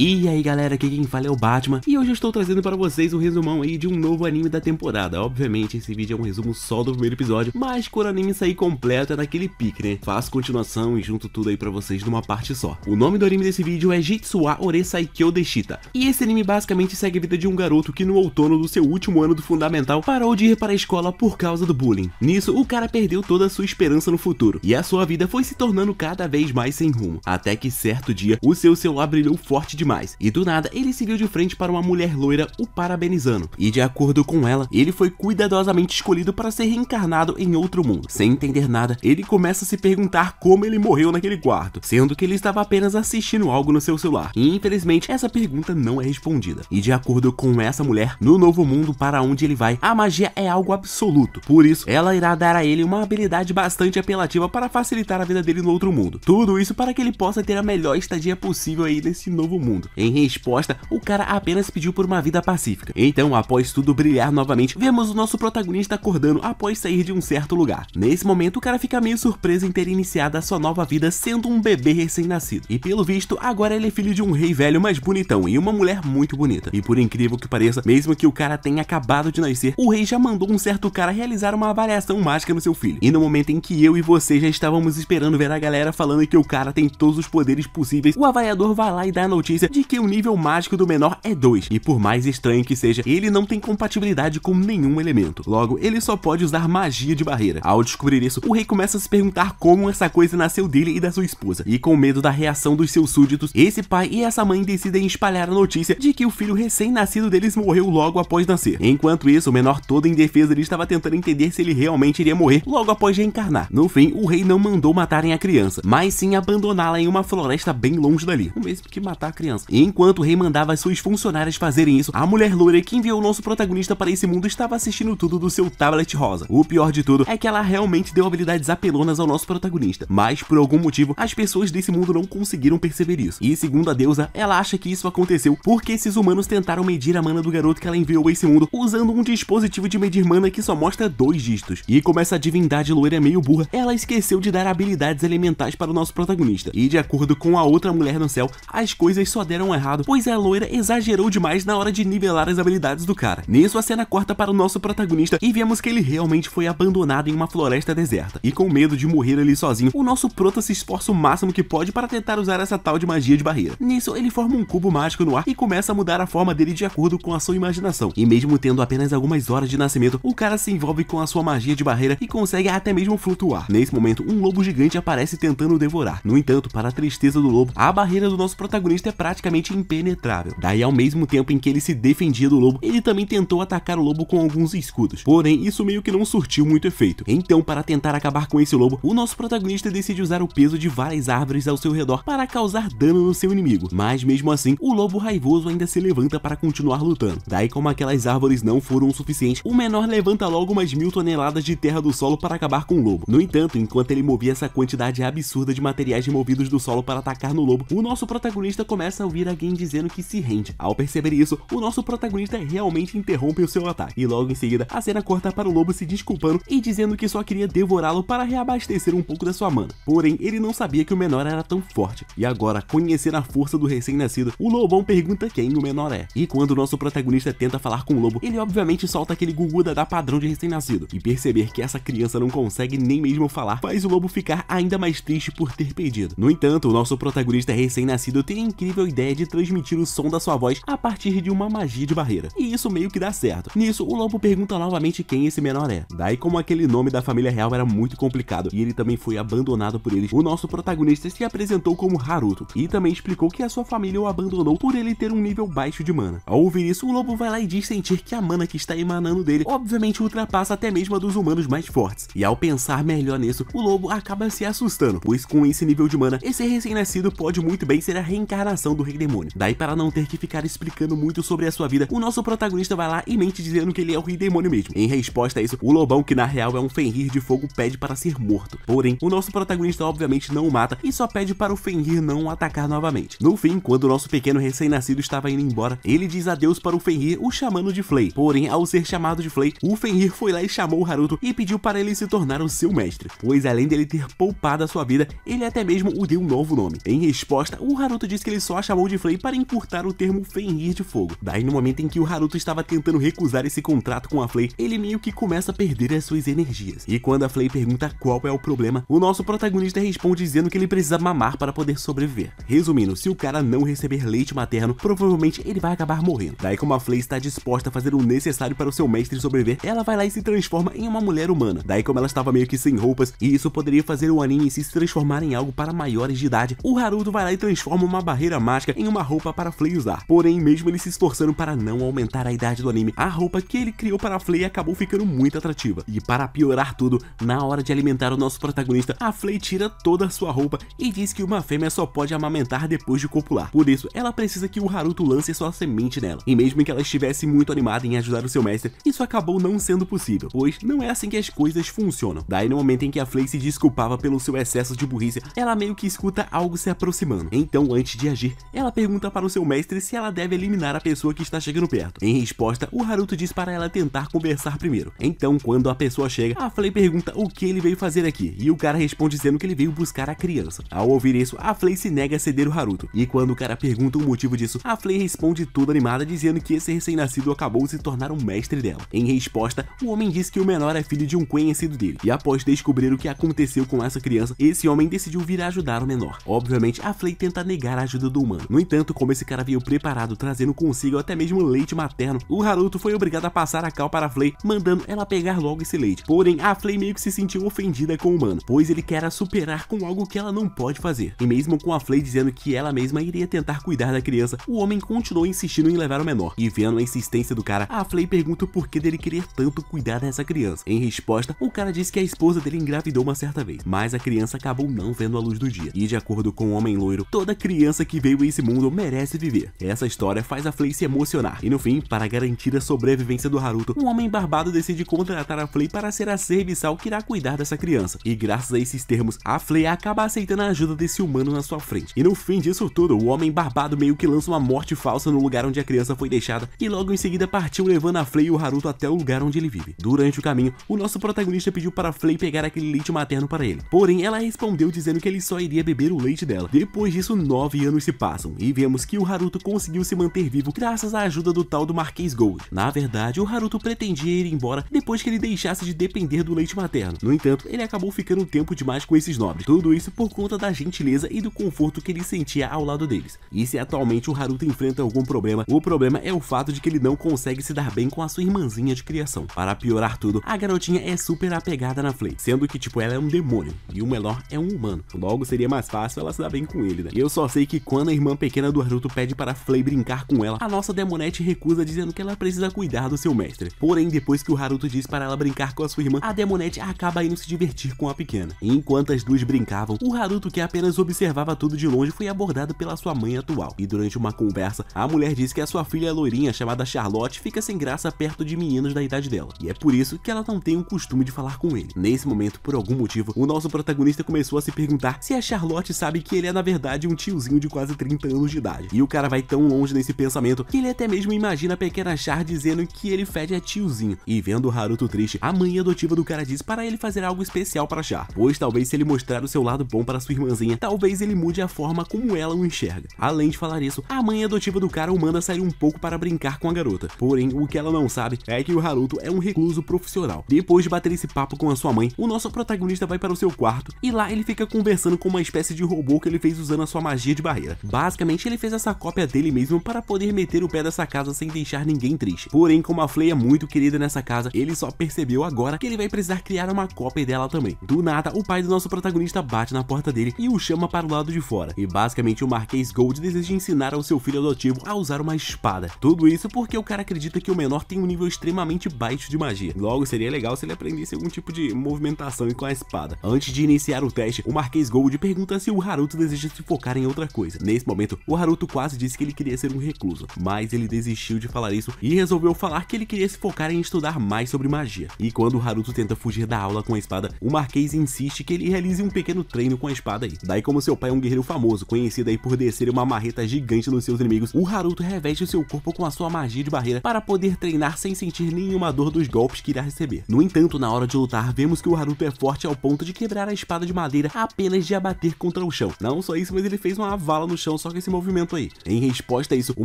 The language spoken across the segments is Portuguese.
E aí galera, aqui quem fala é o Batman e hoje eu estou trazendo para vocês um resumão aí de um novo anime da temporada. Obviamente esse vídeo é um resumo só do primeiro episódio, mas quando o anime sair completo é naquele pique, né? Faço continuação e junto tudo aí para vocês numa parte só. O nome do anime desse vídeo é Jitsuwa Ore Saikyo Deshita. E esse anime basicamente segue a vida de um garoto que no outono do seu último ano do fundamental parou de ir para a escola por causa do bullying. Nisso, o cara perdeu toda a sua esperança no futuro e a sua vida foi se tornando cada vez mais sem rumo. Até que certo dia, o seu celular brilhou forte demais demais. E do nada, ele se viu de frente para uma mulher loira o parabenizando. E de acordo com ela, ele foi cuidadosamente escolhido para ser reencarnado em outro mundo. Sem entender nada, ele começa a se perguntar como ele morreu naquele quarto, sendo que ele estava apenas assistindo algo no seu celular. E infelizmente, essa pergunta não é respondida. E de acordo com essa mulher, no novo mundo para onde ele vai, a magia é algo absoluto. Por isso, ela irá dar a ele uma habilidade bastante apelativa para facilitar a vida dele no outro mundo. Tudo isso para que ele possa ter a melhor estadia possível aí nesse novo mundo mundo. Em resposta, o cara apenas pediu por uma vida pacífica. Então, após tudo brilhar novamente, vemos o nosso protagonista acordando após sair de um certo lugar. Nesse momento, o cara fica meio surpreso em ter iniciado a sua nova vida sendo um bebê recém-nascido. E pelo visto, agora ele é filho de um rei velho mais bonitão e uma mulher muito bonita. E por incrível que pareça, mesmo que o cara tenha acabado de nascer, o rei já mandou um certo cara realizar uma avaliação mágica no seu filho. E no momento em que eu e você já estávamos esperando ver a galera falando que o cara tem todos os poderes possíveis, o avaliador vai lá e dá a notícia de que o nível mágico do menor é 2, e por mais estranho que seja, ele não tem compatibilidade com nenhum elemento. Logo, ele só pode usar magia de barreira. Ao descobrir isso, o rei começa a se perguntar como essa coisa nasceu dele e da sua esposa, e com medo da reação dos seus súditos, esse pai e essa mãe decidem espalhar a notícia de que o filho recém-nascido deles morreu logo após nascer. Enquanto isso, o menor todo em defesa ele estava tentando entender se ele realmente iria morrer logo após reencarnar. No fim, o rei não mandou matarem a criança, mas sim abandoná-la em uma floresta bem longe dali. O mesmo que matar a criança criança. enquanto o rei mandava suas funcionárias fazerem isso, a mulher loura que enviou o nosso protagonista para esse mundo estava assistindo tudo do seu tablet rosa. O pior de tudo é que ela realmente deu habilidades apelonas ao nosso protagonista, mas por algum motivo as pessoas desse mundo não conseguiram perceber isso. E segundo a deusa, ela acha que isso aconteceu porque esses humanos tentaram medir a mana do garoto que ela enviou a esse mundo usando um dispositivo de medir mana que só mostra dois dígitos. E como essa divindade loira é meio burra, ela esqueceu de dar habilidades elementais para o nosso protagonista. E de acordo com a outra mulher no céu, as coisas só só deram errado, pois a loira exagerou demais na hora de nivelar as habilidades do cara. Nisso, a cena corta para o nosso protagonista e vemos que ele realmente foi abandonado em uma floresta deserta. E com medo de morrer ali sozinho, o nosso prota se esforça o máximo que pode para tentar usar essa tal de magia de barreira. Nisso, ele forma um cubo mágico no ar e começa a mudar a forma dele de acordo com a sua imaginação. E mesmo tendo apenas algumas horas de nascimento, o cara se envolve com a sua magia de barreira e consegue até mesmo flutuar. Nesse momento, um lobo gigante aparece tentando devorar. No entanto, para a tristeza do lobo, a barreira do nosso protagonista é prática praticamente impenetrável. Daí, ao mesmo tempo em que ele se defendia do lobo, ele também tentou atacar o lobo com alguns escudos. Porém, isso meio que não surtiu muito efeito. Então, para tentar acabar com esse lobo, o nosso protagonista decide usar o peso de várias árvores ao seu redor para causar dano no seu inimigo. Mas mesmo assim, o lobo raivoso ainda se levanta para continuar lutando. Daí, como aquelas árvores não foram o suficiente, o menor levanta logo umas mil toneladas de terra do solo para acabar com o lobo. No entanto, enquanto ele movia essa quantidade absurda de materiais removidos do solo para atacar no lobo, o nosso protagonista começa começa a ouvir alguém dizendo que se rende. Ao perceber isso, o nosso protagonista realmente interrompe o seu ataque. E logo em seguida, a cena corta para o lobo se desculpando e dizendo que só queria devorá-lo para reabastecer um pouco da sua mana. Porém, ele não sabia que o menor era tão forte. E agora, conhecendo a força do recém-nascido, o lobão pergunta quem o menor é. E quando o nosso protagonista tenta falar com o lobo, ele obviamente solta aquele guguda da padrão de recém-nascido. E perceber que essa criança não consegue nem mesmo falar faz o lobo ficar ainda mais triste por ter perdido. No entanto, o nosso protagonista recém-nascido tem a incrível ideia de transmitir o som da sua voz a partir de uma magia de barreira. E isso meio que dá certo. Nisso, o lobo pergunta novamente quem esse menor é. Daí como aquele nome da família real era muito complicado e ele também foi abandonado por eles, o nosso protagonista se apresentou como Haruto e também explicou que a sua família o abandonou por ele ter um nível baixo de mana. Ao ouvir isso, o lobo vai lá e diz sentir que a mana que está emanando dele obviamente ultrapassa até mesmo a dos humanos mais fortes. E ao pensar melhor nisso, o lobo acaba se assustando, pois com esse nível de mana, esse recém-nascido pode muito bem ser a reencarnação do Rei Demônio. Daí, para não ter que ficar explicando muito sobre a sua vida, o nosso protagonista vai lá e mente dizendo que ele é o Rei Demônio mesmo. Em resposta a isso, o Lobão, que na real é um Fenrir de fogo, pede para ser morto. Porém, o nosso protagonista obviamente não o mata e só pede para o Fenrir não o atacar novamente. No fim, quando o nosso pequeno recém-nascido estava indo embora, ele diz adeus para o Fenrir, o chamando de Flay. Porém, ao ser chamado de Flay, o Fenrir foi lá e chamou o Haruto e pediu para ele se tornar o seu mestre, pois além dele ter poupado a sua vida, ele até mesmo o deu um novo nome. Em resposta, o Haruto diz que ele só chamou de Frey para encurtar o termo Fenrir de Fogo. Daí no momento em que o Haruto estava tentando recusar esse contrato com a Flay, ele meio que começa a perder as suas energias. E quando a Flay pergunta qual é o problema, o nosso protagonista responde dizendo que ele precisa mamar para poder sobreviver. Resumindo, se o cara não receber leite materno, provavelmente ele vai acabar morrendo. Daí como a Flay está disposta a fazer o necessário para o seu mestre sobreviver, ela vai lá e se transforma em uma mulher humana. Daí como ela estava meio que sem roupas, e isso poderia fazer o anime se transformar em algo para maiores de idade, o Haruto vai lá e transforma uma barreira em uma roupa para Flay usar. Porém, mesmo ele se esforçando para não aumentar a idade do anime, a roupa que ele criou para Flay acabou ficando muito atrativa. E para piorar tudo, na hora de alimentar o nosso protagonista, a Flay tira toda a sua roupa e diz que uma fêmea só pode amamentar depois de copular. Por isso, ela precisa que o Haruto lance sua semente nela. E mesmo que ela estivesse muito animada em ajudar o seu mestre, isso acabou não sendo possível, pois não é assim que as coisas funcionam. Daí no momento em que a Flay se desculpava pelo seu excesso de burrice, ela meio que escuta algo se aproximando. Então, antes de agir, ela pergunta para o seu mestre se ela deve eliminar a pessoa que está chegando perto. Em resposta, o Haruto diz para ela tentar conversar primeiro. Então, quando a pessoa chega, a Flay pergunta o que ele veio fazer aqui, e o cara responde dizendo que ele veio buscar a criança. Ao ouvir isso, a Flay se nega a ceder o Haruto, e quando o cara pergunta o motivo disso, a Flay responde toda animada dizendo que esse recém-nascido acabou de se tornar o um mestre dela. Em resposta, o homem diz que o menor é filho de um conhecido dele, e após descobrir o que aconteceu com essa criança, esse homem decidiu vir ajudar o menor. Obviamente, a Flay tenta negar a ajuda do humano. No entanto, como esse cara veio preparado, trazendo consigo até mesmo leite materno, o Haruto foi obrigado a passar a cal para a Flay, mandando ela pegar logo esse leite. Porém, a Flay meio que se sentiu ofendida com o humano, pois ele quer a superar com algo que ela não pode fazer. E mesmo com a Flay dizendo que ela mesma iria tentar cuidar da criança, o homem continuou insistindo em levar o menor. E vendo a insistência do cara, a Flay pergunta o porquê dele querer tanto cuidar dessa criança. Em resposta, o cara diz que a esposa dele engravidou uma certa vez, mas a criança acabou não vendo a luz do dia. E de acordo com o homem loiro, toda criança que veio Will esse mundo merece viver. Essa história faz a Flay se emocionar, e no fim, para garantir a sobrevivência do Haruto, um homem barbado decide contratar a Flay para ser a serviçal que irá cuidar dessa criança, e graças a esses termos, a Flay acaba aceitando a ajuda desse humano na sua frente. E no fim disso tudo, o homem barbado meio que lança uma morte falsa no lugar onde a criança foi deixada, e logo em seguida partiu levando a Flay e o Haruto até o lugar onde ele vive. Durante o caminho, o nosso protagonista pediu para a Flay pegar aquele leite materno para ele, porém ela respondeu dizendo que ele só iria beber o leite dela. Depois disso, nove anos se passam passam e vemos que o Haruto conseguiu se manter vivo graças à ajuda do tal do Marquês Gold. Na verdade, o Haruto pretendia ir embora depois que ele deixasse de depender do leite materno. No entanto, ele acabou ficando um tempo demais com esses nobres, tudo isso por conta da gentileza e do conforto que ele sentia ao lado deles. E se atualmente o Haruto enfrenta algum problema, o problema é o fato de que ele não consegue se dar bem com a sua irmãzinha de criação. Para piorar tudo, a garotinha é super apegada na Flay, sendo que tipo ela é um demônio, e o menor é um humano. Logo, seria mais fácil ela se dar bem com ele, né? eu só sei que quando a irmã pequena do Haruto pede para Flay brincar com ela, a nossa Demonete recusa dizendo que ela precisa cuidar do seu mestre. Porém, depois que o Haruto diz para ela brincar com a sua irmã, a Demonete acaba indo se divertir com a pequena. Enquanto as duas brincavam, o Haruto que apenas observava tudo de longe, foi abordado pela sua mãe atual. E durante uma conversa, a mulher diz que a sua filha loirinha, chamada Charlotte, fica sem graça perto de meninos da idade dela. E é por isso que ela não tem o costume de falar com ele. Nesse momento, por algum motivo, o nosso protagonista começou a se perguntar se a Charlotte sabe que ele é na verdade um tiozinho de quase 30 30 anos de idade. E o cara vai tão longe nesse pensamento que ele até mesmo imagina a pequena Char dizendo que ele fede a tiozinho. E vendo o Haruto triste, a mãe adotiva do cara diz para ele fazer algo especial para Char, pois talvez se ele mostrar o seu lado bom para sua irmãzinha, talvez ele mude a forma como ela o enxerga. Além de falar isso, a mãe adotiva do cara o manda sair um pouco para brincar com a garota. Porém, o que ela não sabe é que o Haruto é um recluso profissional. Depois de bater esse papo com a sua mãe, o nosso protagonista vai para o seu quarto e lá ele fica conversando com uma espécie de robô que ele fez usando a sua magia de barreira. Basicamente, ele fez essa cópia dele mesmo para poder meter o pé dessa casa sem deixar ninguém triste. Porém, como a Fleia é muito querida nessa casa, ele só percebeu agora que ele vai precisar criar uma cópia dela também. Do nada, o pai do nosso protagonista bate na porta dele e o chama para o lado de fora. E basicamente, o Marquês Gold deseja ensinar ao seu filho adotivo a usar uma espada. Tudo isso porque o cara acredita que o menor tem um nível extremamente baixo de magia. Logo, seria legal se ele aprendesse algum tipo de movimentação com a espada. Antes de iniciar o teste, o Marquês Gold pergunta se o Haruto deseja se focar em outra coisa. Nesse momento, o Haruto quase disse que ele queria ser um recluso, mas ele desistiu de falar isso e resolveu falar que ele queria se focar em estudar mais sobre magia. E quando o Haruto tenta fugir da aula com a espada, o Marquês insiste que ele realize um pequeno treino com a espada aí. Daí como seu pai é um guerreiro famoso, conhecido aí por descer uma marreta gigante nos seus inimigos, o Haruto reveste o seu corpo com a sua magia de barreira para poder treinar sem sentir nenhuma dor dos golpes que irá receber. No entanto, na hora de lutar, vemos que o Haruto é forte ao ponto de quebrar a espada de madeira apenas de abater contra o chão. Não só isso, mas ele fez uma vala no chão chão só com esse movimento aí. Em resposta a isso, o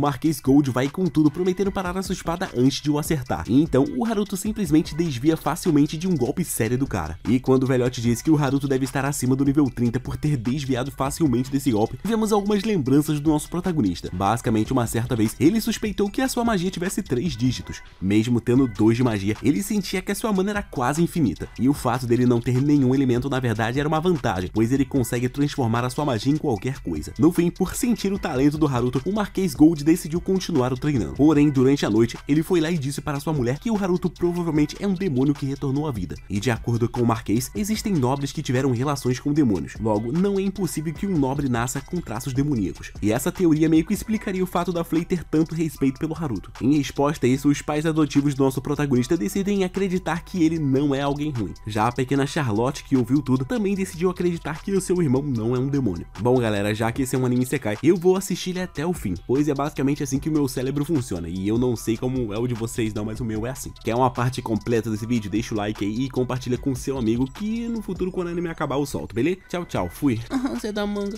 Marquês Gold vai com tudo, prometendo parar a sua espada antes de o acertar. então, o Haruto simplesmente desvia facilmente de um golpe sério do cara. E quando o velhote diz que o Haruto deve estar acima do nível 30 por ter desviado facilmente desse golpe, vemos algumas lembranças do nosso protagonista. Basicamente, uma certa vez, ele suspeitou que a sua magia tivesse três dígitos. Mesmo tendo dois de magia, ele sentia que a sua mana era quase infinita. E o fato dele não ter nenhum elemento, na verdade, era uma vantagem, pois ele consegue transformar a sua magia em qualquer coisa. No fim, por sentir o talento do Haruto, o Marquês Gold decidiu continuar o treinando. Porém, durante a noite, ele foi lá e disse para sua mulher que o Haruto provavelmente é um demônio que retornou à vida. E de acordo com o Marquês, existem nobres que tiveram relações com demônios. Logo, não é impossível que um nobre nasça com traços demoníacos. E essa teoria meio que explicaria o fato da Flay ter tanto respeito pelo Haruto. Em resposta a isso, os pais adotivos do nosso protagonista decidem acreditar que ele não é alguém ruim. Já a pequena Charlotte, que ouviu tudo, também decidiu acreditar que o seu irmão não é um demônio. Bom galera, já que esse é um anime secreto, eu vou assistir ele até o fim, pois é basicamente assim que o meu cérebro funciona, e eu não sei como é o de vocês não, mas o meu é assim. Quer uma parte completa desse vídeo? Deixa o like aí e compartilha com seu amigo que no futuro quando o anime acabar eu solto, beleza? Tchau, tchau, fui. Você dá tá manga.